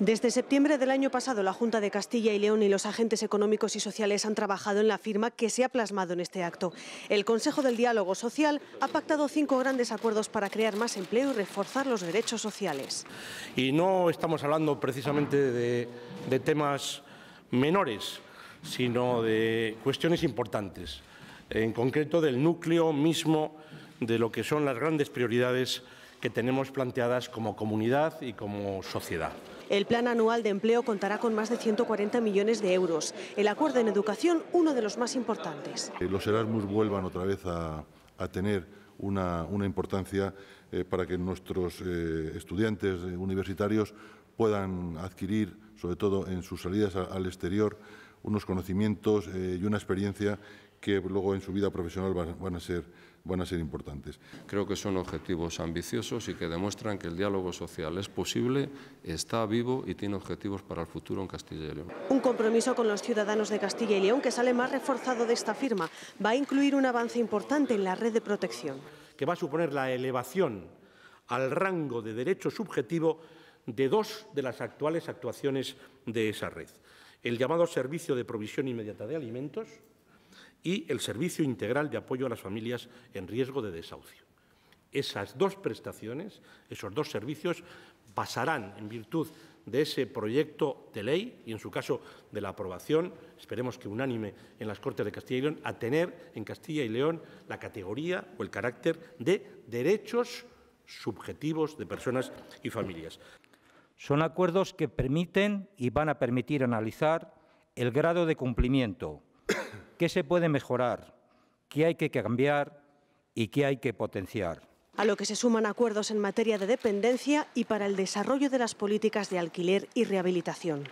Desde septiembre del año pasado, la Junta de Castilla y León y los agentes económicos y sociales han trabajado en la firma que se ha plasmado en este acto. El Consejo del Diálogo Social ha pactado cinco grandes acuerdos para crear más empleo y reforzar los derechos sociales. Y no estamos hablando precisamente de, temas menores, sino de cuestiones importantes, en concreto del núcleo mismo de lo que son las grandes prioridades que tenemos planteadas como comunidad y como sociedad. El plan anual de empleo contará con más de 140 millones de euros. El acuerdo en educación, uno de los más importantes. Eh, los Erasmus vuelvan otra vez a, tener una, importancia eh, para que nuestros eh, estudiantes universitarios puedan adquirir, sobre todo en sus salidas al exterior, unos conocimientos eh, y una experiencia que luego en su vida profesional van, a ser, van a ser importantes. Creo que son objetivos ambiciosos y que demuestran que el diálogo social es posible, está vivo y tiene objetivos para el futuro en Castilla y León. Un compromiso con los ciudadanos de Castilla y León que sale más reforzado de esta firma va a incluir un avance importante en la red de protección. Que va a suponer la elevación al rango de derecho subjetivo de dos de las actuales actuaciones de esa red el llamado Servicio de Provisión Inmediata de Alimentos y el Servicio Integral de Apoyo a las Familias en Riesgo de Desahucio. Esas dos prestaciones, esos dos servicios, pasarán en virtud de ese proyecto de ley y, en su caso, de la aprobación, esperemos que unánime en las Cortes de Castilla y León, a tener en Castilla y León la categoría o el carácter de derechos subjetivos de personas y familias. Son acuerdos que permiten y van a permitir analizar el grado de cumplimiento, qué se puede mejorar, qué hay que cambiar y qué hay que potenciar. A lo que se suman acuerdos en materia de dependencia y para el desarrollo de las políticas de alquiler y rehabilitación.